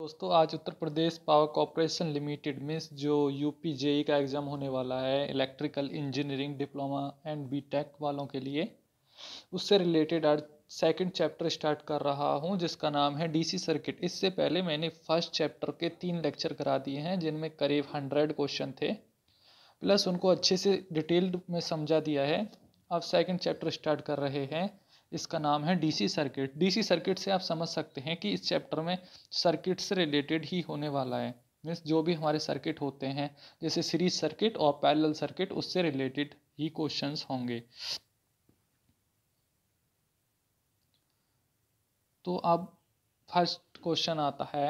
दोस्तों आज Uttar Pradesh power corporation limited में जो जे ई e का एग्ज़ाम होने वाला है electrical engineering diploma and BTech वालों के लिए उससे रिलेटेड आज सेकंड चैप्टर स्टार्ट कर रहा हूं जिसका नाम है डीसी सर्किट इससे पहले मैंने फर्स्ट चैप्टर के तीन लेक्चर करा दिए हैं जिनमें करीब हंड्रेड क्वेश्चन थे प्लस उनको अच्छे से डिटेल्ड में समझा दिया है अब सेकेंड चैप्टर स्टार्ट कर रहे हैं इसका नाम है डीसी सर्किट डीसी सर्किट से आप समझ सकते हैं कि इस चैप्टर में सर्किट से रिलेटेड ही होने वाला है मीन्स जो भी हमारे सर्किट होते हैं जैसे सीरीज सर्किट और पैरेलल सर्किट उससे रिलेटेड ही क्वेश्चंस होंगे तो अब फर्स्ट क्वेश्चन आता है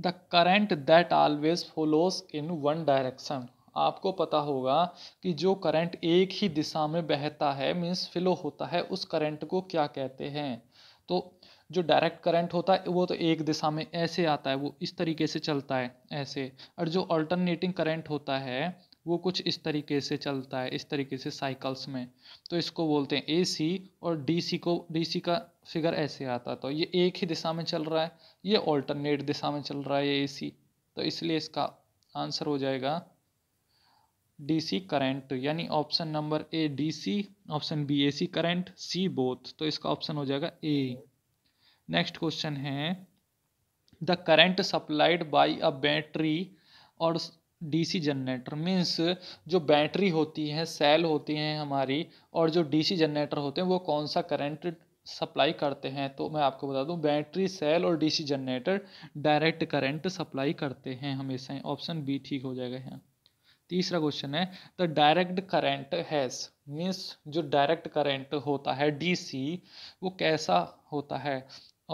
the current that always follows in one direction आपको पता होगा कि जो करंट एक ही दिशा में बहता है मीन्स फ्लो होता है उस करंट को क्या कहते हैं तो जो डायरेक्ट करंट होता है वो तो एक दिशा में ऐसे आता है वो इस तरीके से चलता है ऐसे और जो अल्टरनेटिंग करंट होता है वो कुछ इस तरीके से चलता है इस तरीके से साइकिल्स में तो इसको बोलते हैं ए सी और डी सी को डी सी का फिगर ऐसे आता तो ये एक ही दिशा में चल रहा है ये ऑल्टरनेट दिशा में चल रहा है ये ए सी तो इसलिए इसका आंसर हो जाएगा डीसी करंट यानी option number A DC option B AC current C both तो इसका ऑप्शन हो जाएगा ए नेक्स्ट क्वेश्चन है the current supplied by a battery और डीसी जनरेटर मीन्स जो बैटरी होती है सेल होती हैं हमारी और जो डीसी जनरेटर होते हैं वो कौन सा करंट सप्लाई करते हैं तो मैं आपको बता दूं बैटरी सेल और DC generator direct current supply करते हैं हमेशा ऑप्शन बी ठीक हो जाएगा यहाँ तीसरा क्वेश्चन है the direct current has means जो डायरेक्ट करेंट होता है डीसी वो कैसा होता है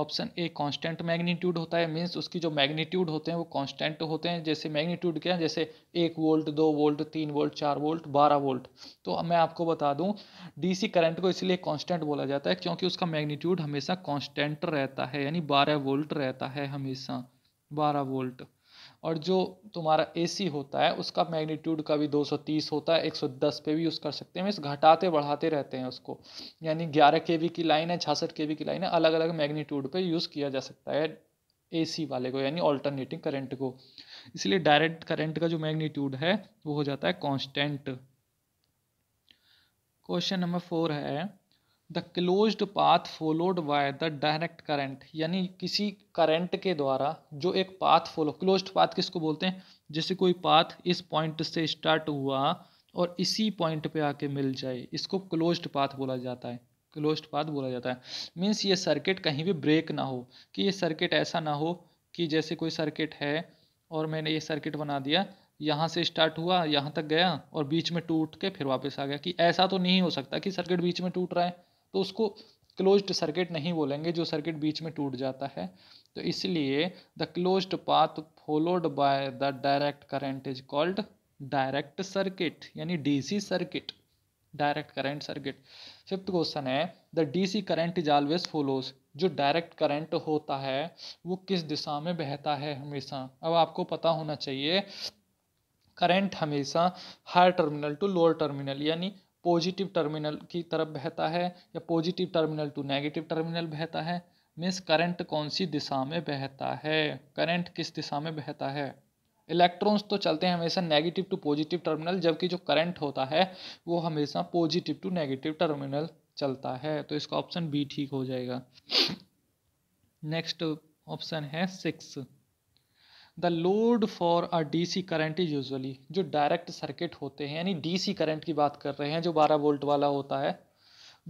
ऑप्शन ए कांस्टेंट मैग्नीट्यूड होता है मीन्स उसकी जो मैग्नीट्यूड होते हैं वो कांस्टेंट होते हैं जैसे मैग्नीट्यूड क्या है जैसे एक वोल्ट दो वोल्ट तीन वोल्ट चार वोल्ट बारह वोल्ट तो अब मैं आपको बता दूं डीसी करंट को इसलिए कांस्टेंट बोला जाता है क्योंकि उसका मैग्नीट्यूड हमेशा कॉन्स्टेंट रहता है यानी बारह वोल्ट रहता है हमेशा बारह वोल्ट और जो तुम्हारा एसी होता है उसका मैग्नीट्यूड कभी 230 होता है 110 पे भी यूज़ कर सकते हैं मीन्स घटाते बढ़ाते रहते हैं उसको यानी 11 के की लाइन है छियासठ के की लाइन है अलग अलग मैग्नीट्यूड पे यूज़ किया जा सकता है एसी वाले को यानी ऑल्टरनेटिंग करंट को इसलिए डायरेक्ट करंट का जो मैग्नीट्यूड है वो हो जाता है कॉन्स्टेंट क्वेश्चन नंबर फोर है the closed path followed by the direct current यानी किसी करंट के द्वारा जो एक पाथ फॉलो क्लोज्ड पाथ किसको बोलते हैं जैसे कोई पाथ इस पॉइंट से स्टार्ट हुआ और इसी पॉइंट पे आके मिल जाए इसको क्लोज्ड पाथ बोला जाता है क्लोज्ड पाथ बोला जाता है मीन्स ये सर्किट कहीं भी ब्रेक ना हो कि ये सर्किट ऐसा ना हो कि जैसे कोई सर्किट है और मैंने ये सर्किट बना दिया यहाँ से स्टार्ट हुआ यहाँ तक गया और बीच में टूट के फिर वापस आ गया कि ऐसा तो नहीं हो सकता कि सर्किट बीच में टूट रहा है तो उसको क्लोज्ड सर्किट नहीं बोलेंगे जो सर्किट बीच में टूट जाता है तो इसलिए the closed path followed by the direct current is called direct circuit यानी DC circuit direct current circuit fifth question है the DC current is always follows जो डायरेक्ट करंट होता है वो किस दिशा में बहता है हमेशा अब आपको पता होना चाहिए करंट हमेशा higher terminal to lower terminal यानी पॉजिटिव टर्मिनल की तरफ बहता है या positive terminal to negative terminal बहता है मीन्स करंट कौन सी दिशा में बहता है करंट किस दिशा में बहता है इलेक्ट्रॉन्स तो चलते हैं हमेशा नेगेटिव टू पॉजिटिव टर्मिनल जबकि जो करंट होता है वो हमेशा पॉजिटिव टू नेगेटिव टर्मिनल चलता है तो इसका ऑप्शन बी ठीक हो जाएगा नेक्स्ट ऑप्शन है six the load for a DC current is usually जो डायरेक्ट सर्किट होते हैं यानी डीसी करंट की बात कर रहे हैं जो 12 वोल्ट वाला होता है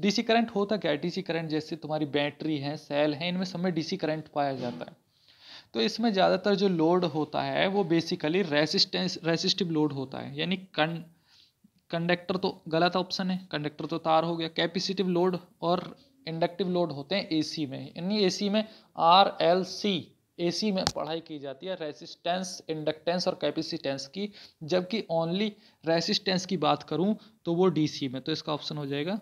डीसी करंट होता क्या है डीसी करंट जैसे तुम्हारी बैटरी है सेल है इनमें सब में डीसी करंट पाया जाता है तो इसमें ज़्यादातर जो लोड होता है वो बेसिकली रेसिस्टेंस रेसिस्टिव लोड होता है यानी कन कंडक्टर तो गलत ऑप्शन है कंडक्टर तो तार हो गया कैपेसिटिव लोड और इंडक्टिव लोड होते हैं एसी में यानी एसी में आर एल सी एसी में पढ़ाई की जाती है रेसिस्टेंस इंडक्टेंस और कैपेसिटेंस की जबकि ओनली रेसिस्टेंस की बात करूं तो वो डीसी में तो इसका ऑप्शन हो जाएगा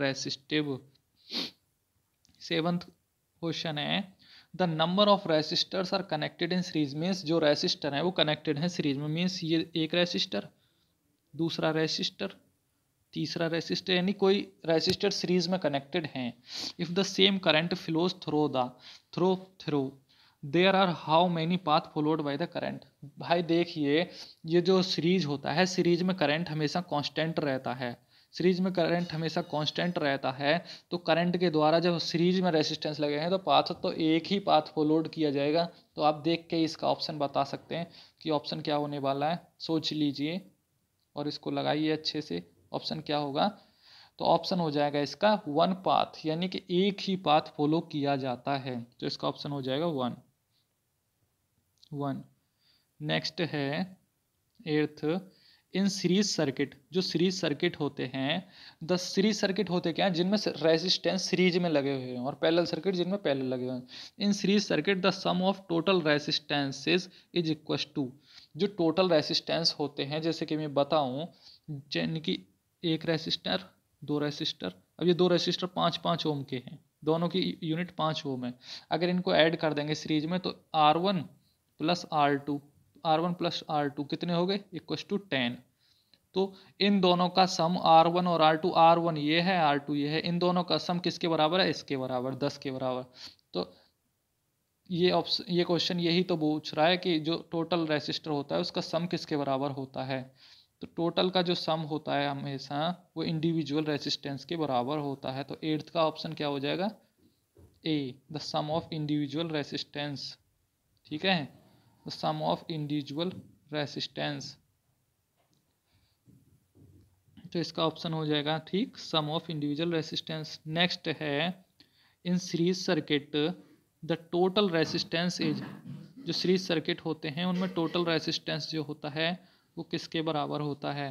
रेसिस्टिव सेवंथ क्वेश्चन है the number of resistors are connected in series means जो रेसिस्टर है वो कनेक्टेड है सीरीज में मीन्स ये एक रेसिस्टर दूसरा रेसिस्टर तीसरा रेसिस्टर यानी कोई रेसिस्टर सीरीज में कनेक्टेड हैं if the same current flows through the through through there are how many path followed by the current भाई देखिए ये जो सीरीज होता है सीरीज में करेंट हमेशा कॉन्स्टेंट रहता है सीरीज में करंट हमेशा कांस्टेंट रहता है तो करंट के द्वारा जब सीरीज में रेसिस्टेंस लगे हैं तो पाथ तो एक ही पाथ को किया जाएगा तो आप देख के इसका ऑप्शन बता सकते हैं कि ऑप्शन क्या होने वाला है सोच लीजिए और इसको लगाइए अच्छे से ऑप्शन क्या होगा तो ऑप्शन हो जाएगा इसका वन पाथ यानी कि एक ही पाथ फॉलो किया जाता है तो इसका ऑप्शन हो जाएगा वन वन नेक्स्ट है एर्थ इन सीरीज सर्किट जो सीरीज सर्किट होते हैं द सीरीज सर्किट होते क्या हैं जिनमें रेजिस्टेंस सीरीज में लगे हुए हैं और पैरेलल सर्किट जिनमें पैरेलल लगे हुए हैं in series circuit the sum of total resistances is equal to जो टोटल रेजिस्टेंस होते हैं जैसे कि मैं बताऊं जिनकी एक रेसिस्टर दो रेसिस्टर अब ये दो रेसिस्टर पाँच पाँच ओम के हैं दोनों की यूनिट पाँच ओम है अगर इनको ऐड कर देंगे सीरीज में तो R one plus R two R one plus R two कितने हो गए इक्व टू टेन तो इन दोनों का सम आर वन और आर टू आर वन ये है आर टू ये है इन दोनों का सम किसके बराबर है इसके बराबर दस के बराबर तो ये ऑप्शन ये क्वेश्चन यही तो पूछ रहा है कि जो टोटल रेसिस्टर होता है उसका सम किसके बराबर होता है तो टोटल का जो सम होता है हमेशा वो इंडिविजुअल रेसिस्टेंस के बराबर होता है तो एट्थ का ऑप्शन क्या हो जाएगा A the sum of individual resistance ठीक है the sum of individual resistance तो इसका ऑप्शन हो जाएगा ठीक sum of individual resistance next है in series circuit the total resistance is जो सीरीज सर्किट होते हैं उनमें टोटल रेसिस्टेंस जो होता है वो किसके बराबर होता है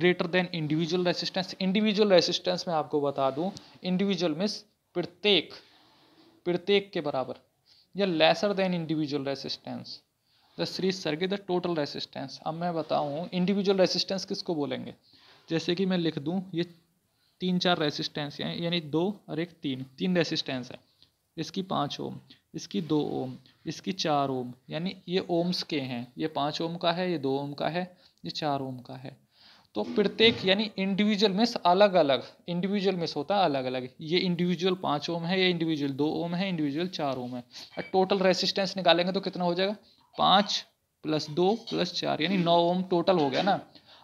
greater than individual resistance individual resistance मैं आपको बता दूं इंडिविजुअल मीन्स प्रत्येक प्रत्येक के बराबर या lesser than individual resistance the series surge the total resistance अब मैं बताऊँ इंडिविजुअल रेसिस्टेंस किसको बोलेंगे जैसे कि मैं लिख दूँ ये तीन चार रेसिस्टेंस हैं यानी दो और एक तीन तीन रेसिस्टेंस है इसकी पाँच ओम इसकी दो ओम इसकी चार ओम यानी ये ओम्स के हैं ये पाँच ओम का है ये दो ओम का है ये चार ओम का है तो प्रत्येक यानी इंडिविजुअल मिस अलग अलग इंडिविजुअल मिस होता है अलग अलग ये इंडिविजुअल पाँच ओम है ये इंडिविजुअल दो ओम है इंडिविजुअल चार ओम है और टोटल रेसिस्टेंस निकालेंगे तो कितना हो जाएगा पाँच प्लस दो प्लस चार यानी नौ ओम टोटल हो गया ना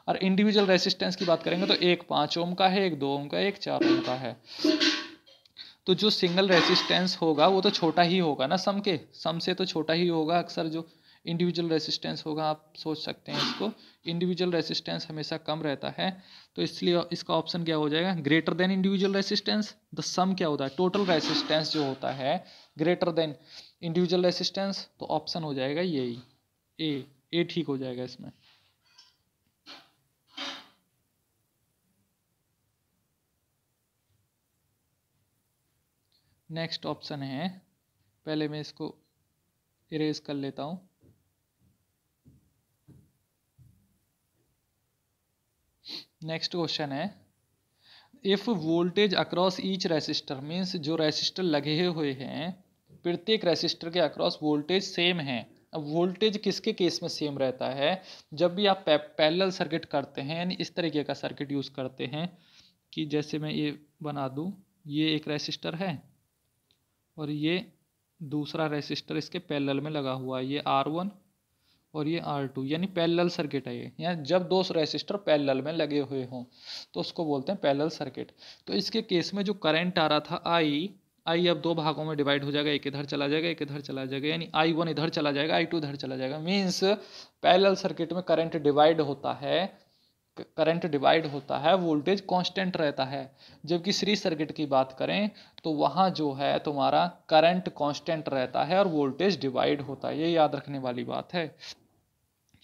और इंडिविजुअल रेसिस्टेंस की बात करेंगे तो एक पाँच ओम का है एक दो ओम का एक चार ओम का है तो जो सिंगल रेसिस्टेंस होगा वो तो छोटा ही होगा ना सम के सम से तो छोटा ही होगा अक्सर जो इंडिविजुअल रेसिस्टेंस होगा आप सोच सकते हैं इसको इंडिविजुअल रेसिस्टेंस हमेशा कम रहता है तो इसलिए इसका ऑप्शन क्या हो जाएगा greater than individual resistance the sum क्या होता है टोटल रेसिस्टेंस जो होता है ग्रेटर देन इंडिविजुअल रेसिस्टेंस तो ऑप्शन हो जाएगा यही ए ए ठीक हो जाएगा इसमें नेक्स्ट ऑप्शन है पहले मैं इसको इरेज कर लेता हूँ नेक्स्ट क्वेश्चन है if voltage across each resistor means जो रेसिस्टर लगे हुए हैं प्रत्येक रेसिस्टर के अक्रॉस वोल्टेज सेम है अब वोल्टेज किसके केस में सेम रहता है जब भी आप पैरेलल सर्किट करते हैं यानी इस तरीके का सर्किट यूज़ करते हैं कि जैसे मैं ये बना दूँ ये एक रेसिस्टर है और ये दूसरा रेसिस्टर इसके पैरेलल में लगा हुआ है ये आर वन और ये आर टू यानी पैरेलल सर्किट है ये यानी जब दो रेसिस्टर पैरेलल में लगे हुए हों तो उसको बोलते हैं पैरेलल सर्किट तो इसके केस में जो करंट आ रहा था आई आई अब दो भागों में डिवाइड हो जाएगा एक इधर चला जाएगा एक इधर चला जाएगा यानी आई वन इधर चला जाएगा आई टू इधर चला जाएगा मीन्स पैरेलल सर्किट में करंट डिवाइड होता है करंट डिवाइड होता है वोल्टेज कांस्टेंट रहता है जबकि सीरीज सर्किट की बात करें तो वहाँ जो है तुम्हारा करंट कांस्टेंट रहता है और वोल्टेज डिवाइड होता है ये याद रखने वाली बात है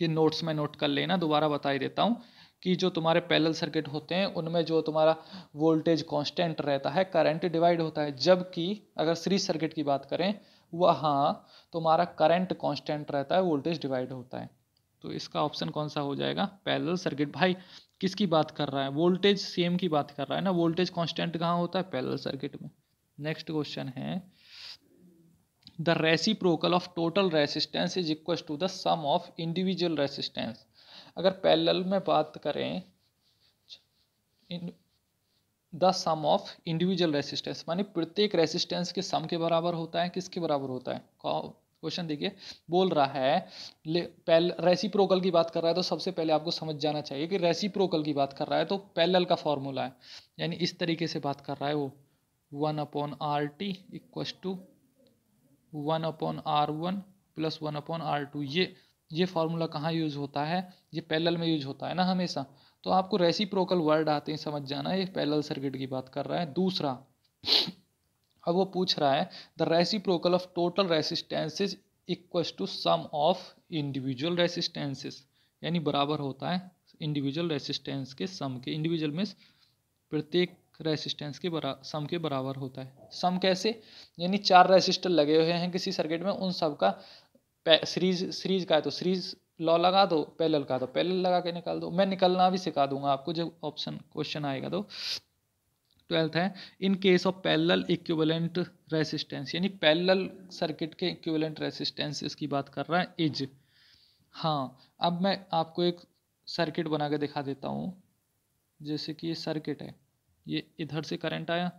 ये नोट्स में नोट कर लेना दोबारा बता ही देता हूँ कि जो तुम्हारे पैरेलल सर्किट होते हैं उनमें जो तुम्हारा वोल्टेज कांस्टेंट रहता है करंट डिवाइड होता है जबकि अगर सीरीज सर्किट की बात करें वहाँ तुम्हारा करंट कांस्टेंट रहता है वोल्टेज डिवाइड होता है तो इसका ऑप्शन कौन सा हो जाएगा पैरेलल सर्किट भाई किसकी बात कर रहा है वोल्टेज सेम की बात कर रहा है ना वोल्टेज कॉन्स्टेंट कहाँ होता है पैरल सर्किट में नेक्स्ट क्वेश्चन है reciprocal of total resistance is equal to the sum of individual resistance अगर पैरेलल में बात करें the sum of individual resistance मानी प्रत्येक रेसिस्टेंस के सम के बराबर होता है किसके बराबर होता है क्वेश्चन देखिए बोल रहा है पहले रेसिप्रोकल की बात कर रहा है तो सबसे पहले आपको समझ जाना चाहिए कि रेसिप्रोकल की बात कर रहा है तो पैरेलल का फॉर्मूला है यानी इस तरीके से बात कर रहा है वो one upon R T equal to one upon R one plus one upon R two ये ये फार्मूला कहाँ यूज़ होता है ये पैरेलल में यूज होता है ना हमेशा तो आपको रेसिप्रोकल वर्ड आते हैं समझ जाना ये पैरेलल सर्किट की बात कर रहा है दूसरा अब वो पूछ रहा है the reciprocal of total resistances equal to sum of individual resistances यानी बराबर होता है इंडिविजुअल रेसिस्टेंस के सम के इंडिविजुअल में प्रत्येक रेसिस्टेंस के बरा सम के बराबर होता है सम कैसे यानी चार रेसिस्टर लगे हुए हैं किसी सर्किट में उन सब का सीरीज सीरीज का है तो सीरीज लॉ लगा दो पैरेलल का दो पैरेलल लगा के निकाल दो मैं निकलना भी सिखा दूंगा आपको जब ऑप्शन क्वेश्चन आएगा तो ट्वेल्थ है in case of parallel equivalent resistance यानी पैरेलल सर्किट के इक्विवेलेंट रेसिस्टेंस इसकी बात कर रहा है इज हाँ अब मैं आपको एक सर्किट बना के दिखा देता हूँ जैसे कि ये सर्किट है ये इधर से करंट आया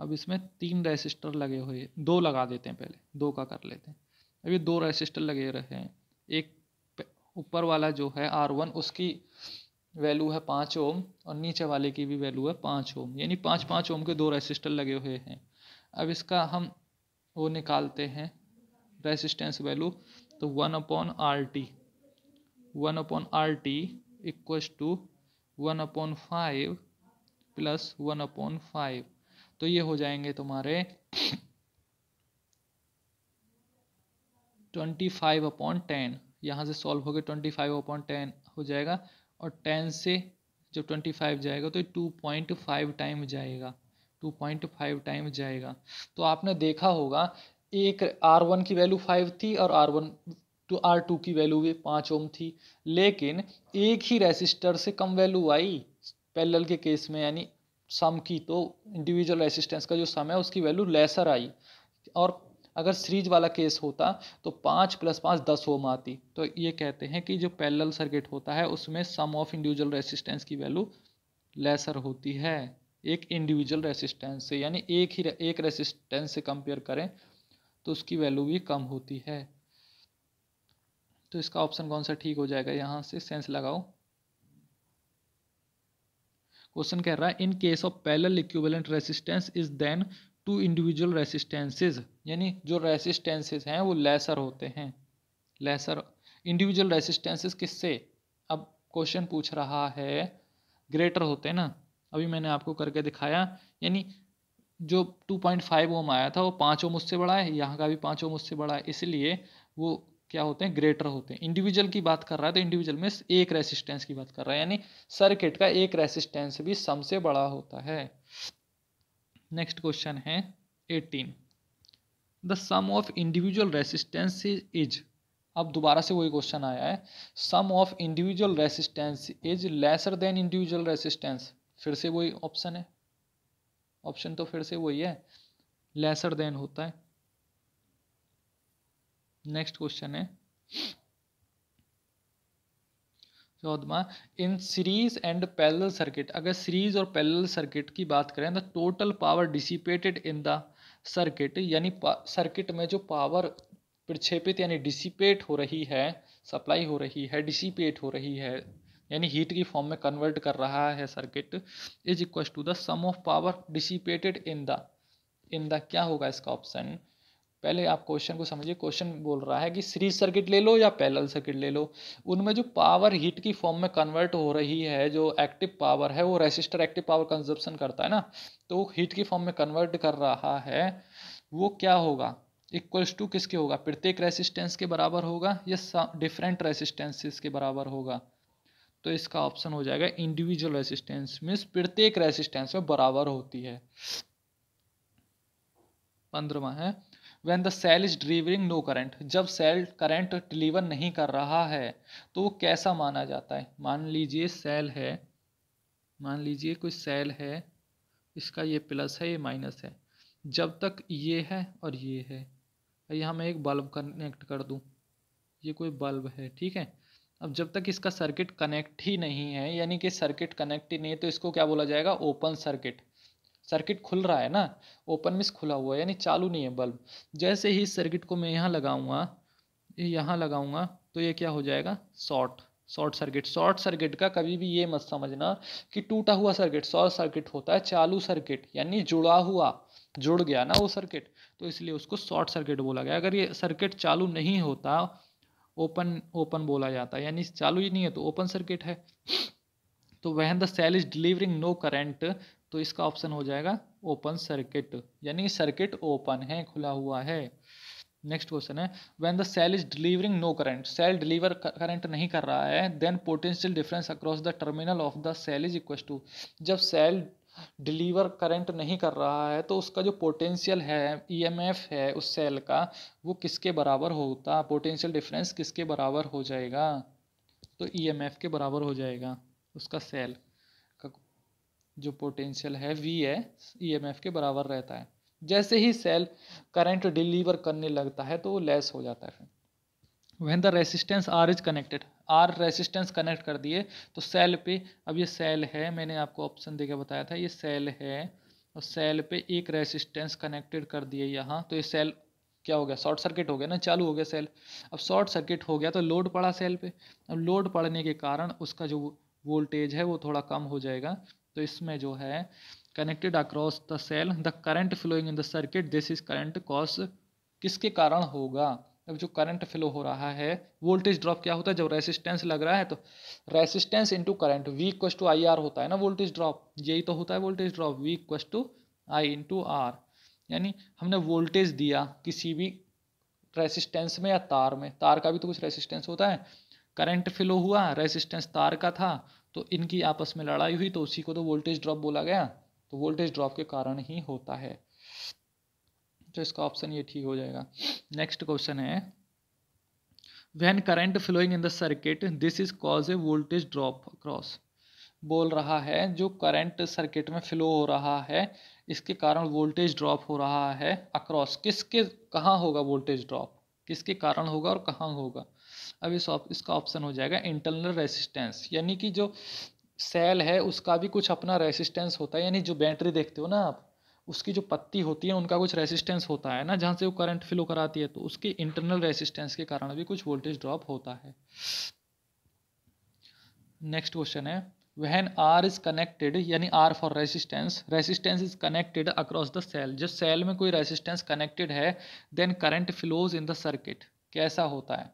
अब इसमें तीन रेसिस्टर लगे हुए दो लगा देते हैं पहले दो का कर लेते हैं अब ये दो रेसिस्टर लगे रहे हैं एक ऊपर वाला जो है आर वन उसकी वैल्यू है पाँच ओम और नीचे वाले की भी वैल्यू है पाँच ओम यानी पाँच पाँच ओम के दो रेसिस्टर लगे हुए हैं अब इसका हम वो निकालते हैं रेसिस्टेंस वैल्यू तो one upon R T one upon R T equal to one upon five plus one upon five तो ये हो जाएंगे तुम्हारे ट्वेंटी फाइव अपॉन टेन यहाँ से सॉल्व हो गए ट्वेंटी फाइव अपॉन टेन हो जाएगा और टेन से जब ट्वेंटी फाइव जाएगा तो टू पॉइंट फाइव टाइम जाएगा टू पॉइंट फाइव टाइम जाएगा तो आपने देखा होगा एक आर वन की वैल्यू फाइव थी और R one two R two की वैल्यू भी पाँच ओम थी लेकिन एक ही रेसिस्टर से कम वैल्यू आई पैरेलल के केस में यानी सम की तो इंडिविजुअल रेसिस्टेंस का जो सम है उसकी वैल्यू लेसर आई और अगर सीरीज वाला केस होता तो पाँच प्लस पाँच दस ओम आती तो ये कहते हैं कि जो पैरेलल सर्किट होता है उसमें सम ऑफ इंडिविजुअल रेसिस्टेंस की वैल्यू लेसर होती है एक इंडिविजुअल रेसिस्टेंस से यानी एक ही एक रेसिस्टेंस से कंपेयर करें तो उसकी वैल्यू भी कम होती है तो इसका ऑप्शन कौन सा ठीक हो जाएगा यहाँ से सेंस लगाओ क्वेश्चन कह रहा है in case of parallel equivalent resistance is than to individual resistances यानी जो रेसिस्टेंसेज हैं वो लेसर होते हैं लेसर इंडिविजुअल रेसिस्टेंसेज किससे अब क्वेश्चन पूछ रहा है ग्रेटर होते हैं ना अभी मैंने आपको करके दिखाया यानी जो 2.5 ओम आया था वो पाँच ओम उससे बड़ा है यहाँ का भी पाँच ओम उससे बड़ा है इसलिए वो क्या होते हैं ग्रेटर होते हैं इंडिविजुअल की बात कर रहा है तो इंडिविजुअल में एक रेसिस्टेंस की बात कर रहा है यानी सर्किट का एक रेसिस्टेंस भी सम से बड़ा होता है नेक्स्ट क्वेश्चन है eighteen the sum of individual resistance is अब दोबारा से वही क्वेश्चन आया है sum of individual resistance is lesser than individual resistance फिर से वही ऑप्शन है ऑप्शन तो फिर से वही है लेसर देन होता है नेक्स्ट क्वेश्चन है in series and parallel circuit अगर सीरीज और पैरेलल सर्किट की बात करें तो total power dissipated in the circuit यानी सर्किट में जो पावर प्रक्षेपित यानी डिसिपेट हो रही है सप्लाई हो रही है डिसिपेट हो रही है यानी हीट की फॉर्म में कन्वर्ट कर रहा है circuit is equal to the sum of power dissipated in the in the क्या होगा इसका ऑप्शन पहले आप क्वेश्चन को समझिए क्वेश्चन बोल रहा है कि सीरीज सर्किट ले लो या पैरेलल सर्किट ले लो उनमें जो पावर हीट की फॉर्म में कन्वर्ट हो रही है जो एक्टिव पावर है वो रेसिस्टर एक्टिव पावर कंजप्शन करता है ना तो हीट की फॉर्म में कन्वर्ट कर रहा है वो क्या होगा इक्वल्स टू किसके होगा प्रत्येक रेसिस्टेंस के बराबर होगा या डिफरेंट रेसिस्टेंसेस के बराबर होगा तो इसका ऑप्शन हो जाएगा इंडिविजुअल रेसिस्टेंस मीन्स प्रत्येक रेसिस्टेंस में बराबर होती है पंद्रवा है when the cell is delivering no current जब सेल करंट डिलीवर नहीं कर रहा है तो वो कैसा माना जाता है मान लीजिए सेल है मान लीजिए कोई सेल है इसका ये प्लस है ये माइनस है जब तक ये है और ये है यहाँ मैं एक बल्ब कनेक्ट कर दूँ ये कोई बल्ब है ठीक है अब जब तक इसका सर्किट कनेक्ट ही नहीं है यानी कि सर्किट कनेक्ट ही नहीं है तो इसको क्या बोला जाएगा ओपन सर्किट सर्किट खुल रहा है ना ओपन मिस खुला हुआ है यानी चालू नहीं है बल्ब जैसे ही सर्किट को मैं यहाँ लगाऊंगा यहाँ लगाऊंगा तो ये क्या हो जाएगा short short circuit short circuit का कभी भी ये मत समझना कि टूटा हुआ सर्किट शॉर्ट सर्किट होता है चालू सर्किट यानी जुड़ा हुआ जुड़ गया ना वो सर्किट तो इसलिए उसको शॉर्ट सर्किट बोला गया अगर ये सर्किट चालू नहीं होता ओपन ओपन बोला जाता है यानी चालू ही नहीं है तो ओपन सर्किट है तो वह the cell is delivering no current तो इसका ऑप्शन हो जाएगा ओपन सर्किट यानी सर्किट ओपन है खुला हुआ है नेक्स्ट क्वेश्चन है when the cell is delivering no current cell deliver current नहीं कर रहा है then potential difference across the terminal of the cell is equal to जब सेल डिलीवर करंट नहीं कर रहा है तो उसका जो पोटेंशियल है ईएमएफ e है उस सेल का वो किसके बराबर होता पोटेंशियल डिफरेंस किसके बराबर हो जाएगा तो ईएमएफ e के बराबर हो जाएगा उसका सेल जो पोटेंशियल है वी है ईएमएफ e के बराबर रहता है जैसे ही सेल करंट डिलीवर करने लगता है तो वो लेस हो जाता है when the resistance R is connected R resistance connect कर दिए तो सेल पे अब ये सेल है मैंने आपको ऑप्शन देकर बताया था ये सेल है और सेल पे एक रेसिस्टेंस कनेक्टेड कर दिए यहाँ तो ये सेल क्या हो गया शॉर्ट सर्किट हो गया ना चालू हो गया सेल अब शॉर्ट सर्किट हो गया तो लोड पड़ा सेल पे अब लोड पड़ने के कारण उसका जो वोल्टेज है वो थोड़ा कम हो जाएगा तो इसमें जो है connected across the cell the current flowing in the circuit this is current cause किसके कारण होगा अब जो करंट फ्लो हो रहा है वोल्टेज ड्रॉप क्या होता है जब रेसिस्टेंस लग रहा है तो resistance into current V equal to I R होता है ना वोल्टेज ड्रॉप यही तो होता है voltage drop V equal to I into R यानी हमने वोल्टेज दिया किसी भी रेसिस्टेंस में या तार में तार का भी तो कुछ रेसिस्टेंस होता है करंट फ्लो हुआ रेसिस्टेंस तार का था तो इनकी आपस में लड़ाई हुई तो उसी को तो वोल्टेज ड्रॉप बोला गया तो वोल्टेज ड्रॉप के कारण ही होता है तो इसका ऑप्शन ये ठीक हो जाएगा नेक्स्ट क्वेश्चन है when current flowing in the circuit this is cause a voltage drop across बोल रहा है जो करंट सर्किट में फ्लो हो रहा है इसके कारण वोल्टेज ड्रॉप हो रहा है अक्रॉस किसके कहाँ होगा वोल्टेज ड्रॉप किसके कारण होगा और कहाँ होगा अब इस ऑप, इसका ऑप्शन हो जाएगा इंटरनल रेसिस्टेंस यानी कि जो सेल है उसका भी कुछ अपना रेसिस्टेंस होता है यानी जो बैटरी देखते हो ना आप उसकी जो पत्ती होती है उनका कुछ रेसिस्टेंस होता है ना जहाँ से वो करंट फ्लो कराती है तो उसके इंटरनल रेसिस्टेंस के कारण भी कुछ वोल्टेज ड्रॉप होता है नेक्स्ट क्वेश्चन है वहन आर इज़ कनेक्टेड यानी R for resistance resistance is connected across the cell जब सेल में कोई रेसिस्टेंस कनेक्टेड है then current flows in the circuit कैसा होता है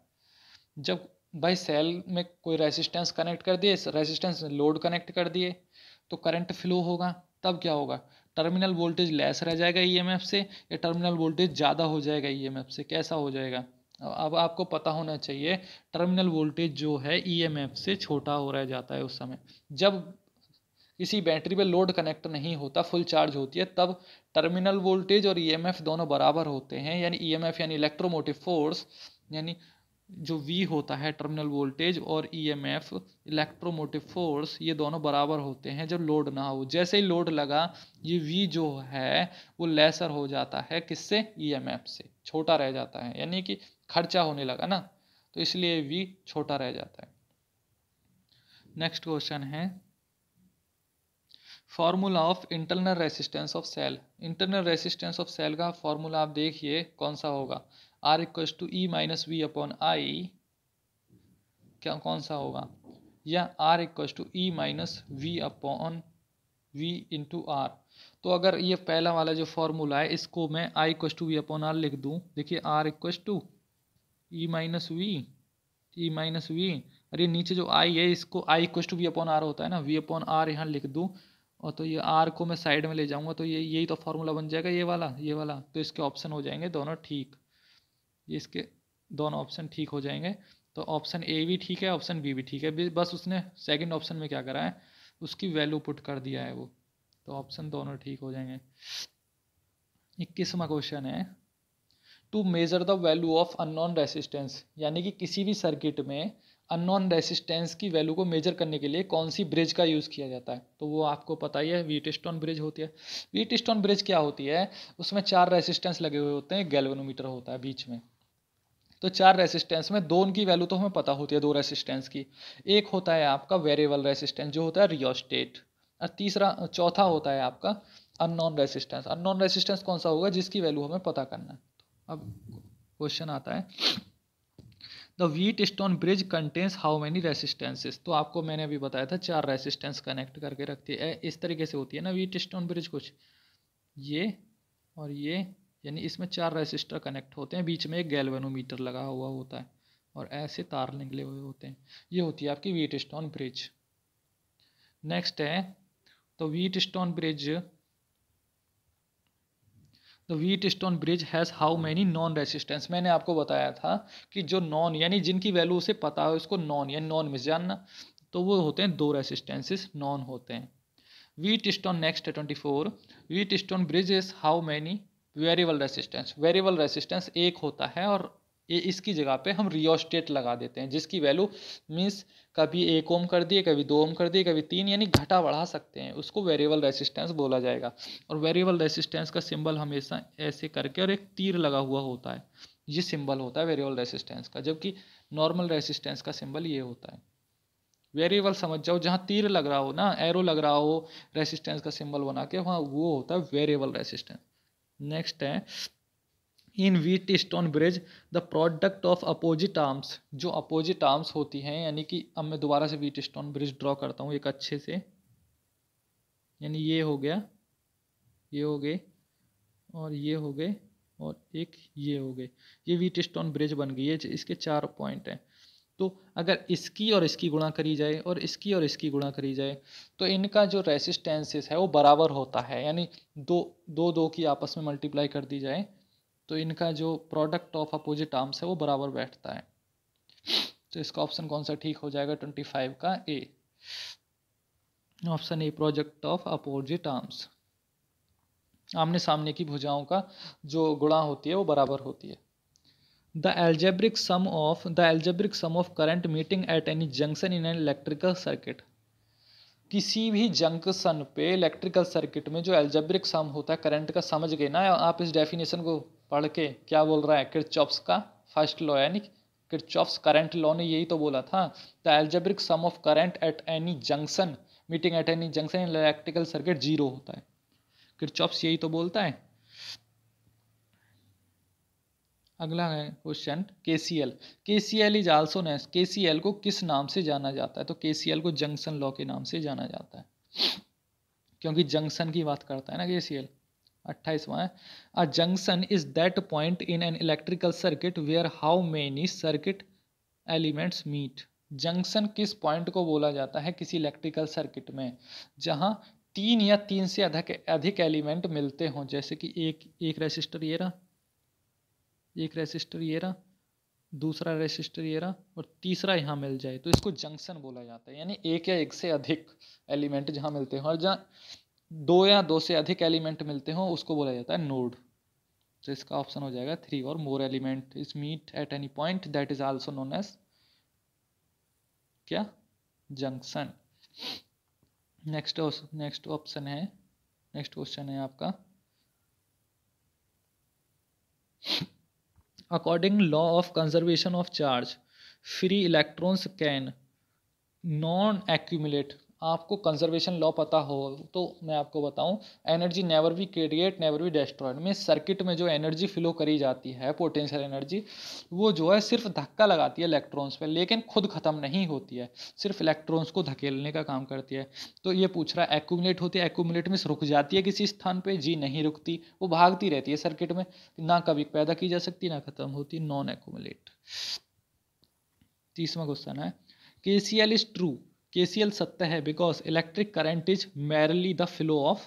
जब भाई सेल में कोई रेजिस्टेंस कनेक्ट कर दिए रेसिस्टेंस लोड कनेक्ट कर दिए तो करंट फ्लो होगा तब क्या होगा टर्मिनल वोल्टेज लेस रह जाएगा ई e से या टर्मिनल वोल्टेज ज़्यादा हो जाएगा ई e से कैसा हो जाएगा अब आपको पता होना चाहिए टर्मिनल वोल्टेज जो है ई e से छोटा हो रह जाता है उस समय जब किसी बैटरी पे लोड कनेक्ट नहीं होता फुल चार्ज होती है तब टर्मिनल वोल्टेज और ईएमएफ दोनों बराबर होते हैं यानी ईएमएफ यानी इलेक्ट्रोमोटिव फोर्स यानी जो वी होता है टर्मिनल वोल्टेज और एफ इलेक्ट्रोमोटिव फोर्स ये दोनों बराबर होते हैं जब लोड ना हो जैसे ही लोड लगा ये वी जो है वो लेसर हो जाता है किससे एफ e से छोटा रह जाता है यानी कि खर्चा होने लगा ना तो इसलिए वी छोटा रह जाता है नेक्स्ट क्वेश्चन है formula of internal resistance of cell internal resistance of cell का फार्मूला आप देखिए कौन सा होगा R equal to E minus V upon I क्या कौन सा होगा या R equal to E minus V upon V into R तो अगर ये पहला वाला जो फॉर्मूला है इसको मैं I equal to V upon R लिख दूँ देखिए R equal to E minus V E minus V और ये नीचे जो आई है इसको I equal to V upon R होता है ना वी अपॉन आर यहाँ लिख दूँ और तो ये आर को मैं साइड में ले जाऊँगा तो ये यही तो फार्मूला बन जाएगा ये वाला ये वाला तो इसके ऑप्शन हो जाएंगे दोनों ठीक ये इसके दोनों ऑप्शन ठीक हो जाएंगे तो ऑप्शन ए भी ठीक है ऑप्शन बी भी ठीक है बस उसने सेकंड ऑप्शन में क्या करा है उसकी वैल्यू पुट कर दिया है वो तो ऑप्शन दोनों ठीक हो जाएंगे इक्कीसवा क्वेश्चन है to measure the value of unknown resistance यानी कि किसी भी सर्किट में अननोन रेसिस्टेंस की वैल्यू को मेजर करने के लिए कौन सी ब्रिज का यूज़ किया जाता है तो वो आपको पता ही है वीट स्टोन ब्रिज होती है वीट स्टोन ब्रिज क्या होती है उसमें चार रेसिस्टेंस लगे हुए होते हैं गैल्वेनोमीटर होता है बीच में तो चार रेसिस्टेंस में दो उनकी वैल्यू तो हमें पता होती है दो रेसिस्टेंस की एक होता है आपका वेरिएबल रेसिस्टेंस जो होता है रियोस्टेट और तीसरा चौथा होता है आपका अननोन रेसिस्टेंस अननोन रेसिस्टेंस कौन सा होगा जिसकी वैल्यू हमें पता करना है अब क्वेश्चन आता है the Wheatstone bridge contains how many resistances तो आपको मैंने अभी बताया था चार रेसिस्टेंस कनेक्ट करके रखती है इस तरीके से होती है ना वीट स्टोन ब्रिज कुछ ये और ये यानी इसमें चार रेसिस्टर कनेक्ट होते हैं बीच में एक गैल्वेनोमीटर लगा हुआ होता है और ऐसे तार निकले हुए होते हैं ये होती है आपकी वीट स्टोन ब्रिज नेक्स्ट है तो वीट स्टोन ब्रिज तो Wheatstone bridge has how many known resistance मैंने आपको बताया था कि जो नॉन यानी जिनकी वैल्यू उसे पता है उसको नॉन यानी नॉन मिस जानना तो वो होते हैं दो रेसिस्टेंसेस नॉन होते हैं Wheatstone next twenty four Wheatstone bridge is how many variable resistance variable resistance एक होता है और ये इसकी जगह पे हम रियोस्टेट लगा देते हैं जिसकी वैल्यू मीन्स कभी एक ओम कर दिए कभी दो ओम कर दिए कभी तीन यानी घटा बढ़ा सकते हैं उसको वेरिएबल रेसिस्टेंस बोला जाएगा और वेरिएबल रेसिस्टेंस का सिंबल हमेशा ऐसे करके और एक तीर लगा हुआ होता है ये सिंबल होता है वेरिएबल रेसिस्टेंस का जबकि नॉर्मल रेसिस्टेंस का सिंबल ये होता है वेरिएबल समझ जाओ जहाँ तीर लग रहा हो ना एरो लग रहा हो रेसिस्टेंस का सिंबल बना के वहाँ वो होता है वेरिएबल रेसिस्टेंस नेक्स्ट है in Wheatstone bridge the product of opposite arms जो अपोजिट आर्म्स होती हैं यानी कि अब मैं दोबारा से वीट स्टोन ब्रिज ड्रॉ करता हूँ एक अच्छे से यानी ये हो गया ये हो गए और ये हो गए और एक ये हो गए ये वीट स्टोन ब्रिज बन गई है इसके चार पॉइंट हैं तो अगर इसकी और इसकी गुणा करी जाए और इसकी और इसकी गुणा करी जाए तो इनका जो रेसिस्टेंसेस है वो बराबर होता है यानी दो दो दो की आपस में मल्टीप्लाई कर दी जाए तो इनका जो प्रोडक्ट ऑफ अपोजिट आर्म्स है वो बराबर बैठता है तो इसका ऑप्शन कौन सा ठीक हो जाएगा ट्वेंटी फाइव का A option A project of opposite arms आमने सामने की भुजाओं का जो गुणा होती है वो बराबर होती है the algebraic sum of the algebraic sum of current meeting at any junction in an electrical circuit किसी भी जंक्शन पे इलेक्ट्रिकल सर्किट में जो एल्जेब्रिक सम होता है करंट का समझ गए ना आप इस डेफिनेशन को पढ़ के क्या बोल रहा है किरचॉप्स का फर्स्ट लॉ यानी किरचॉप्स करंट लॉ ने यही तो बोला था the algebraic sum of current at any junction meeting at any junction in electrical circuit zero होता है किरचॉप्स यही तो बोलता है अगला है क्वेश्चन के सी एल के सी एल इज आल्सो ने के सी एल को किस नाम से जाना जाता है तो के सी एल को जंक्शन लॉ के नाम से जाना जाता है क्योंकि जंक्शन की बात करता है ना के सी एल अट्ठाईसवा है a junction is that point in an electrical circuit where how many circuit elements meet junction किस पॉइंट को बोला जाता है किसी इलेक्ट्रिकल सर्किट में जहाँ तीन या तीन से अधिक अधिक एलिमेंट मिलते हों जैसे कि एक एक रेसिस्टर ये रहा एक रेसिस्टर ये रहा दूसरा रेसिस्टर ये रहा और तीसरा यहाँ मिल जाए तो इसको जंक्शन बोला जाता है यानी एक या एक से अधिक एलिमेंट जहाँ मिलते हैं और जहाँ दो या दो से अधिक एलिमेंट मिलते हों उसको बोला जाता है नोड तो इसका ऑप्शन हो जाएगा थ्री और more element is meet at any point that is also known as क्या जंक्शन नेक्स्ट नेक्स्ट ऑप्शन है नेक्स्ट क्वेश्चन है आपका According law of conservation of charge, free electrons can non-accumulate आपको कंजर्वेशन लॉ पता हो तो मैं आपको बताऊं energy never we create never we destroyed में सर्किट में जो एनर्जी फ्लो करी जाती है पोटेंशियल एनर्जी वो जो है सिर्फ धक्का लगाती है इलेक्ट्रॉन्स पर लेकिन खुद ख़त्म नहीं होती है सिर्फ इलेक्ट्रॉन्स को धकेलने का काम करती है तो ये पूछ रहा है एकुमुलेट होती है एक्यूमलेट में रुक जाती है किसी स्थान पर जी नहीं रुकती वो भागती रहती है सर्किट में ना कभी पैदा की जा सकती ना ख़त्म होती नॉन एकुमुलेट तीसवा क्वेश्चन है K C L is true KCL सत्य है because electric current is merely the flow of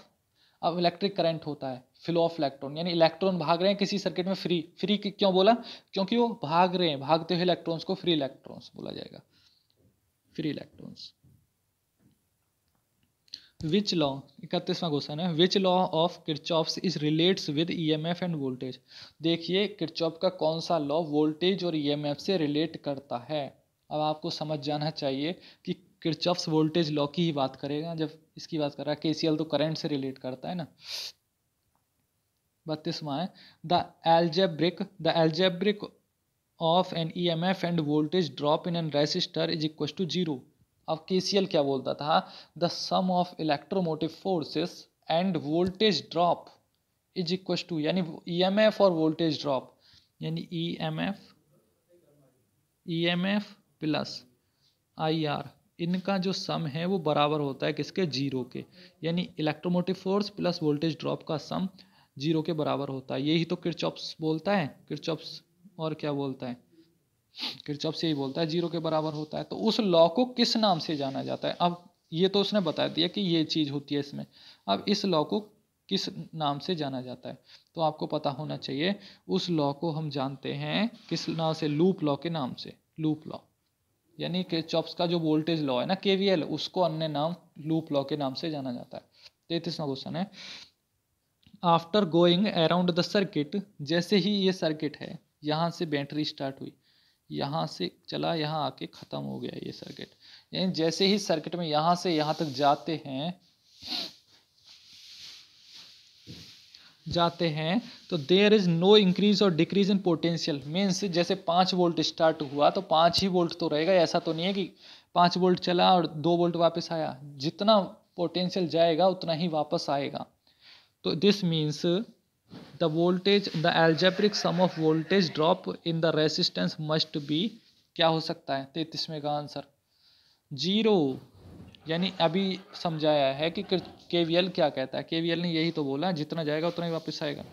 अब इलेक्ट्रिक करंट होता है फ्लो ऑफ इलेक्ट्रॉन यानी इलेक्ट्रॉन भाग रहे हैं किसी सर्किट में फ्री फ्री क्यों बोला क्योंकि वो भाग रहे हैं भागते हुए इलेक्ट्रॉन्स को फ्री इलेक्ट्रॉन्स बोला जाएगा फ्री इलेक्ट्रॉन्स विच लॉ इकतीसवां क्वेश्चन है which law of Kirchhoff's is relates with EMF and voltage देखिए किरचॉप का कौन सा लॉ वोल्टेज और ईएमएफ e से रिलेट करता है अब आपको समझ जाना चाहिए कि किरचॉफ्स वोल्टेज लॉ की ही बात करेगा जब इसकी बात कर रहा है के सी एल तो करेंट से रिलेट करता है ना बत्तीसवा है the algebraic the algebraic of an E M F and voltage drop in an resistor is equal to zero अब के सी एल क्या बोलता था the sum of electromotive forces and voltage drop is equal to यानी E M F और voltage drop यानी E M F E M F plus I R इनका जो सम है वो बराबर होता है किसके जीरो के यानी electromotive force plus voltage drop का सम जीरो के बराबर होता है यही तो किरचॉप्स बोलता है किरचॉप्स और क्या बोलता है किरचॉप्स यही बोलता है जीरो के बराबर होता है तो उस लॉ को किस नाम से जाना जाता है अब ये तो उसने बता दिया कि ये चीज़ होती है इसमें अब इस लॉ को किस नाम से जाना जाता है तो आपको पता होना चाहिए उस लॉ को हम जानते हैं किस नाम से लूप लॉ के नाम से लूप लॉ यानी कि चॉप्स का जो वोल्टेज लॉ है ना के उसको अन्य नाम लूप लॉ के नाम से जाना जाता है तैतीसवा क्वेश्चन है after going around the circuit जैसे ही ये सर्किट है यहाँ से बैटरी स्टार्ट हुई यहाँ से चला यहाँ आके ख़त्म हो गया ये सर्किट यानी जैसे ही सर्किट में यहाँ से यहाँ तक जाते हैं जाते हैं तो देयर इज़ नो इंक्रीज और डिक्रीज इन पोटेंशियल मीन्स जैसे पाँच वोल्ट स्टार्ट हुआ तो पाँच ही वोल्ट तो रहेगा ऐसा तो नहीं है कि पाँच वोल्ट चला और दो वोल्ट वापस आया जितना पोटेंशियल जाएगा उतना ही वापस आएगा तो this means the voltage the algebraic sum of voltage drop in the resistance must be क्या हो सकता है तैतीसवें का आंसर जीरो यानी अभी समझाया है कि के क्या कहता है के ने यही तो बोला जितना जाएगा उतना ही वापस आएगा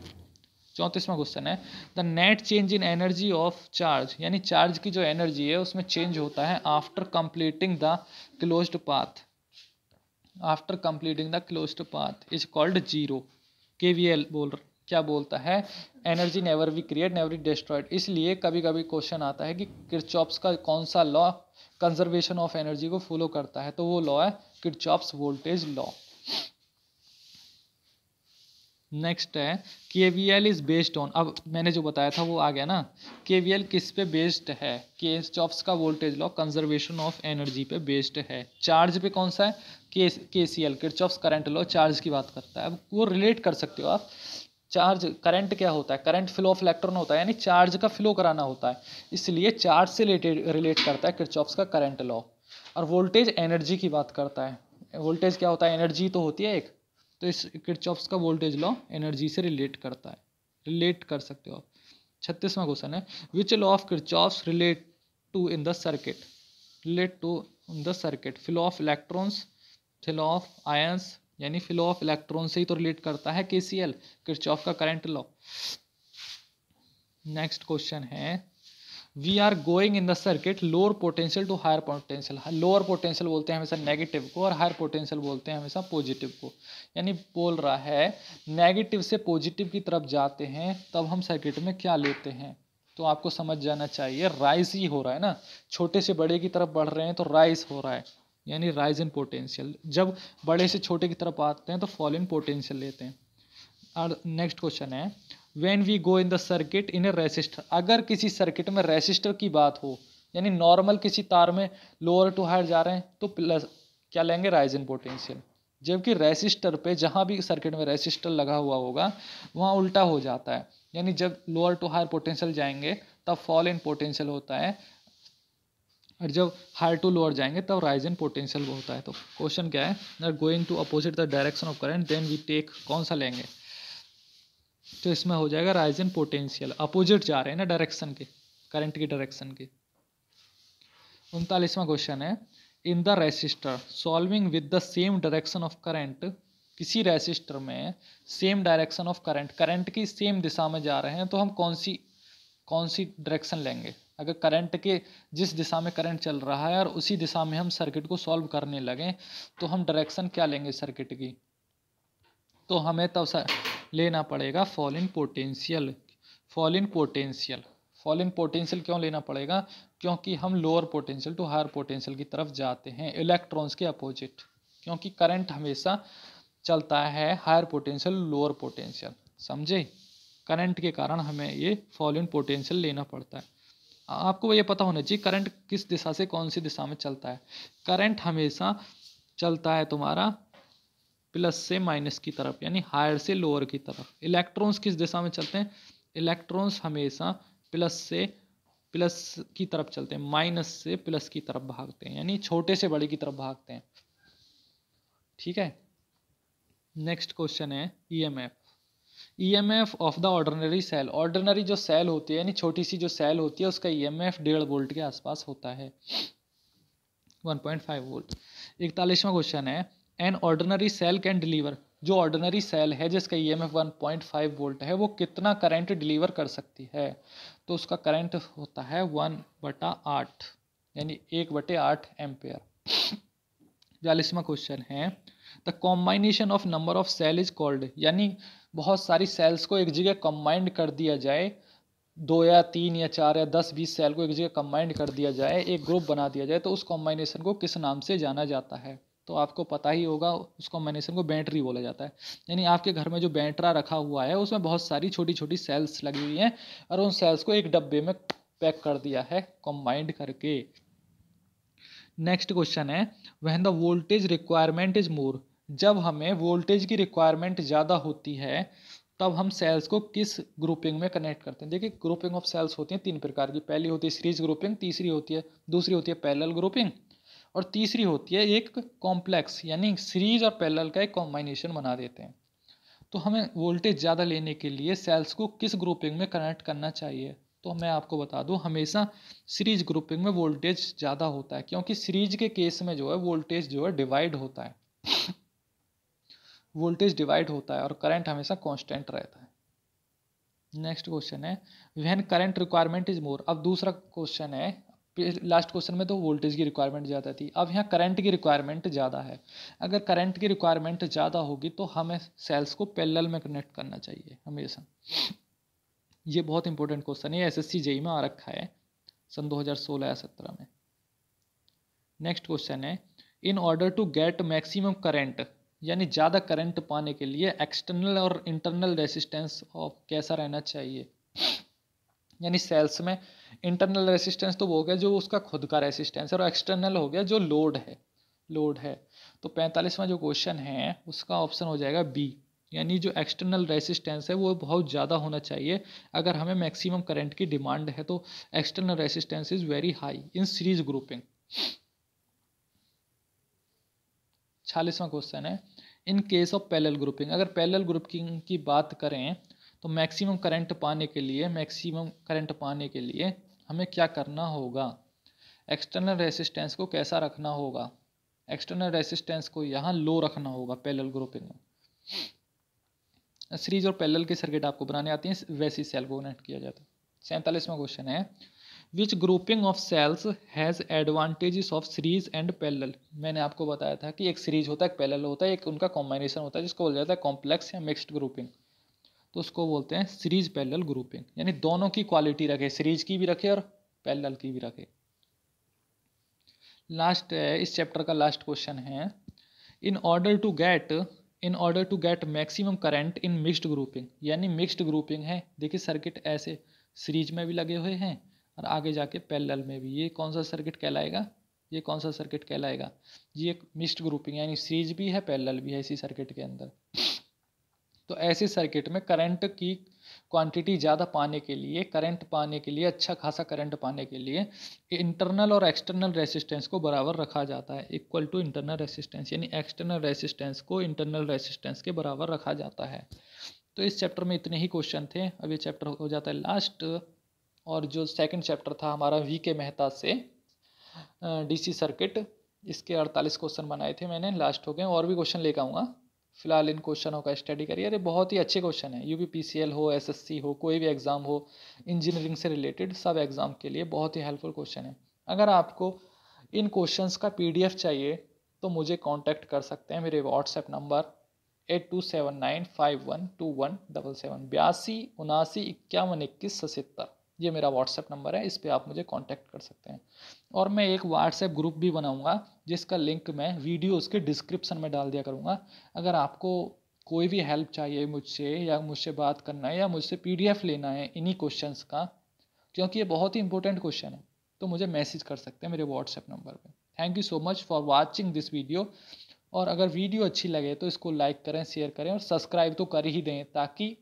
चौंतीसवा क्वेश्चन है the net change in energy of charge यानी चार्ज की जो एनर्जी है उसमें चेंज होता है after completing the close path after completing the close path is called zero के बोल क्या बोलता है energy never we create never we destroyed इसलिए कभी कभी क्वेश्चन आता है कि किरचॉप्स का कौन सा लॉ कंजर्वेशन ऑफ एनर्जी को फॉलो करता है तो वो लॉ है किडचॉप्स वोल्टेज लॉ नेक्स्ट है K V L is based on अब मैंने जो बताया था वो आ गया ना के वी एल किस पे बेस्ड है के चॉप्स का voltage law conservation of energy पे बेस्ड है चार्ज पे कौन सा है के के सी एल किड करंट लॉ चार्ज की बात करता है अब वो रिलेट कर सकते हो आप चार्ज करंट क्या होता है करंट फ्लो ऑफ इलेक्ट्रॉन होता है यानी चार्ज का फ्लो कराना होता है इसलिए चार्ज से रिलेटेड रिलेट करता है किरचॉप्स का करंट लॉ और वोल्टेज एनर्जी की बात करता है वोल्टेज क्या होता है एनर्जी तो होती है एक तो इस किरचॉप्स का वोल्टेज लॉ एनर्जी से रिलेट करता है रिलेट कर सकते हो आप छत्तीसवां क्वेश्चन है which law of Kirchhoff's relate to in the circuit relate to in the circuit flow of electrons flow of ions यानी फ्लो ऑफ इलेक्ट्रॉन से ही तो रिलेट करता है के सी एल किरचॉफ का करंट लॉ नेक्स्ट क्वेश्चन है we are going in the circuit lower potential to higher potential lower potential बोलते हैं हमेशा नेगेटिव को और हायर पोटेंशियल बोलते हैं हमेशा पॉजिटिव को यानी बोल रहा है नेगेटिव से पॉजिटिव की तरफ जाते हैं तब हम सर्किट में क्या लेते हैं तो आपको समझ जाना चाहिए राइज ही हो रहा है ना छोटे से बड़े की तरफ बढ़ रहे हैं तो राइज हो रहा है यानी राइज इन पोटेंशियल जब बड़े से छोटे की तरफ आते हैं तो फॉल इन पोटेंशियल लेते हैं और नेक्स्ट क्वेश्चन है when we go in the circuit in a resistor अगर किसी सर्किट में रेसिस्टर की बात हो यानी नॉर्मल किसी तार में लोअर टू हायर जा रहे हैं तो प्लस क्या लेंगे राइज इन पोटेंशियल जबकि रेसिस्टर पे जहाँ भी सर्किट में रेसिस्टर लगा हुआ होगा वहाँ उल्टा हो जाता है यानी जब लोअर टू हायर पोटेंशियल जाएंगे तब फॉल इन पोटेंशियल होता है और जब हाई टू लोअर जाएंगे तब राइज इन पोटेंशियल होता है तो क्वेश्चन क्या है going to opposite the direction of current then we take कौन सा लेंगे तो इसमें हो जाएगा राइज इन पोटेंशियल अपोजिट जा रहे हैं ना डायरेक्शन के करंट की डायरेक्शन के उनतालीसवां क्वेश्चन है in the resistor solving with the same direction of current किसी रेसिस्टर में same direction of current current की सेम दिशा में जा रहे हैं तो हम कौन सी कौन सी डायरेक्शन लेंगे अगर करंट के जिस दिशा में करंट चल रहा है और उसी दिशा में हम सर्किट को सॉल्व करने लगें तो हम डायरेक्शन क्या लेंगे सर्किट की तो हमें तब सर लेना पड़ेगा fall in potential fall in potential fall in potential क्यों लेना पड़ेगा क्योंकि हम lower potential to higher potential की तरफ जाते हैं इलेक्ट्रॉन्स के अपोजिट क्योंकि करंट हमेशा चलता है हायर पोटेंशियल लोअर पोटेंशियल समझे करंट के कारण हमें ये फॉल इन पोटेंशियल लेना पड़ता है आपको ये पता होना चाहिए करंट किस दिशा से कौन सी दिशा में चलता है करंट हमेशा चलता है तुम्हारा प्लस से माइनस की तरफ यानी हायर से लोअर की तरफ इलेक्ट्रॉन्स किस दिशा में चलते हैं इलेक्ट्रॉन्स हमेशा प्लस से प्लस की तरफ चलते हैं माइनस से प्लस की तरफ भागते हैं यानी छोटे से बड़े की तरफ भागते हैं ठीक है नेक्स्ट क्वेश्चन है EMF e EMF of the ordinary cell ordinary जो सेल होती है यानी छोटी सी जो सेल होती है उसका ईएमएफ e डेढ़ वोल्ट के आसपास होता है 1.5 वोल्ट इकतालीसवां क्वेश्चन है an ordinary cell can deliver जो ऑर्डनरी सेल है जिसका E M F one point five volt है वो कितना करंट डिलीवर कर सकती है तो उसका करंट होता है वन बटा आठ यानी एक बटे आठ एम्पेयर चालीसवा क्वेश्चन है the combination of number of cell is called यानी बहुत सारी सेल्स को एक जगह कम्बाइंड कर दिया जाए दो या तीन या चार या दस बीस सेल को एक जगह कम्बाइंड कर दिया जाए एक ग्रुप बना दिया जाए तो उस कॉम्बाइनेशन को किस नाम से जाना जाता है तो आपको पता ही होगा उस कॉम्बिनेशन को बैटरी बोला जाता है यानी आपके घर में जो बैटरा रखा हुआ है उसमें बहुत सारी छोटी छोटी सेल्स लगी हुई हैं और उन सेल्स को एक डब्बे में पैक कर दिया है कॉम्बाइंड करके नेक्स्ट क्वेश्चन है when the voltage requirement is more जब हमें वोल्टेज की रिक्वायरमेंट ज़्यादा होती है तब हम सेल्स को किस ग्रुपिंग में कनेक्ट करते हैं देखिए ग्रुपिंग ऑफ सेल्स होती हैं तीन प्रकार की पहली होती है सीरीज ग्रुपिंग तीसरी होती है दूसरी होती है पैरेलल ग्रुपिंग और तीसरी होती है एक कॉम्प्लेक्स यानी सीरीज और पैरेलल का एक कॉम्बाइनेशन बना देते हैं तो हमें वोल्टेज ज़्यादा लेने के लिए सेल्स को किस ग्रुपिंग में कनेक्ट करना चाहिए तो मैं आपको बता दूँ हमेशा सीरीज ग्रुपिंग में वोल्टेज ज़्यादा होता है क्योंकि सीरीज के केस में जो है वोल्टेज जो है डिवाइड होता है वोल्टेज डिवाइड होता है और करंट हमेशा कांस्टेंट रहता है नेक्स्ट क्वेश्चन है when current requirement is more अब दूसरा क्वेश्चन है लास्ट क्वेश्चन में तो वोल्टेज की रिक्वायरमेंट ज़्यादा थी अब यहाँ करंट की रिक्वायरमेंट ज़्यादा है अगर करंट की रिक्वायरमेंट ज़्यादा होगी तो हमें सेल्स को पैरेलल में कनेक्ट करना चाहिए हमेशा ये बहुत इंपॉर्टेंट क्वेश्चन है एस एस सी जेई में आ रखा है सन सोलह या सत्रह में नेक्स्ट क्वेश्चन है in order to get maximum current यानी ज़्यादा करंट पाने के लिए एक्सटर्नल और इंटरनल रेसिस्टेंस ऑफ कैसा रहना चाहिए यानी सेल्स में इंटरनल रेसिस्टेंस तो वो हो गया जो उसका खुद का रेसिस्टेंस है और एक्सटर्नल हो गया जो लोड है लोड है तो पैंतालीसवां जो क्वेश्चन है उसका ऑप्शन हो जाएगा बी यानी जो एक्सटर्नल रेसिस्टेंस है वो बहुत ज़्यादा होना चाहिए अगर हमें मैक्सिमम करंट की डिमांड है तो external resistance is very high in series grouping चालीसवां क्वेश्चन है in case of parallel grouping अगर पैरेलल ग्रुपिंग की बात करें तो मैक्सिमम करंट पाने के लिए मैक्सिमम करंट पाने के लिए हमें क्या करना होगा एक्सटर्नल रेसिस्टेंस को कैसा रखना होगा एक्सटर्नल रेसिस्टेंस को यहाँ लो रखना होगा पैरेलल ग्रुपिंग में सीरीज और पैरेलल के सर्किट आपको बनाने आती हैं वैसी सेल को कनेक्ट किया जाता है सैंतालीसवां क्वेश्चन है which grouping of cells has advantages of series and parallel मैंने आपको बताया था कि एक सीरीज होता है एक पैरेलल होता है एक उनका कॉम्बिनेशन होता है जिसको बोला जाता है कॉम्प्लेक्स या मिक्सड ग्रुपिंग तो उसको बोलते हैं सीरीज पैरेलल ग्रुपिंग यानी दोनों की क्वालिटी रखे सीरीज की भी रखे और पैरेलल की भी रखे लास्ट इस चैप्टर का लास्ट क्वेश्चन है in order to get in order to get maximum current in mixed grouping यानी मिक्स्ड ग्रुपिंग है देखिए सर्किट ऐसे सीरीज में भी लगे हुए हैं और आगे जाके पैरेलल में भी ये कौन सा सर्किट कहलाएगा ये कौन सा सर्किट कहलाएगा ये एक मिस्ड ग्रुपिंग यानी सीरीज भी है पैरेलल भी है इसी सर्किट के अंदर तो ऐसे सर्किट में करंट की क्वांटिटी ज़्यादा पाने के लिए करंट पाने के लिए अच्छा खासा करंट पाने के लिए इंटरनल और एक्सटर्नल रेसिस्टेंस को बराबर रखा जाता है इक्वल टू इंटरनल रेसिस्टेंस यानी एक्सटर्नल रेसिस्टेंस को इंटरनल रेसिस्टेंस के बराबर रखा जाता है तो इस चैप्टर में इतने ही क्वेश्चन थे अब ये चैप्टर हो जाता है लास्ट और जो सेकंड चैप्टर था हमारा वी के मेहता से डीसी सर्किट इसके 48 क्वेश्चन बनाए थे मैंने लास्ट हो गए और भी क्वेश्चन लेकर आऊँगा फिलहाल इन क्वेश्चनों का स्टडी करिए अरे बहुत ही अच्छे क्वेश्चन है U P P C L हो एस एस सी हो कोई भी एग्ज़ाम हो इंजीनियरिंग से रिलेटेड सब एग्ज़ाम के लिए बहुत ही हेल्पफुल क्वेश्चन है अगर आपको इन क्वेश्चंस का पी डी एफ चाहिए तो मुझे कांटेक्ट कर सकते हैं मेरे WhatsApp number eight two seven nine five one two one double seven बयासी उनासी इक्यावन इक्कीस सतर ये मेरा व्हाट्सएप नंबर है इस पर आप मुझे कॉन्टैक्ट कर सकते हैं और मैं एक व्हाट्सएप ग्रुप भी बनाऊँगा जिसका लिंक मैं वीडियो उसके डिस्क्रिप्सन में डाल दिया करूँगा अगर आपको कोई भी हेल्प चाहिए मुझसे या मुझसे बात करना है या मुझसे पी लेना है इन्हीं क्वेश्चन का क्योंकि ये बहुत ही इंपॉर्टेंट क्वेश्चन है तो मुझे मैसेज कर सकते हैं मेरे व्हाट्सएप नंबर पे thank you so much for watching this video और अगर वीडियो अच्छी लगे तो इसको लाइक करें शेयर करें और सब्सक्राइब तो कर ही दें ताकि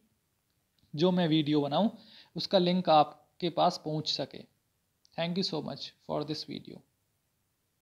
जो मैं वीडियो बनाऊँ उसका लिंक आप के पास पहुंच सके thank you so much for this video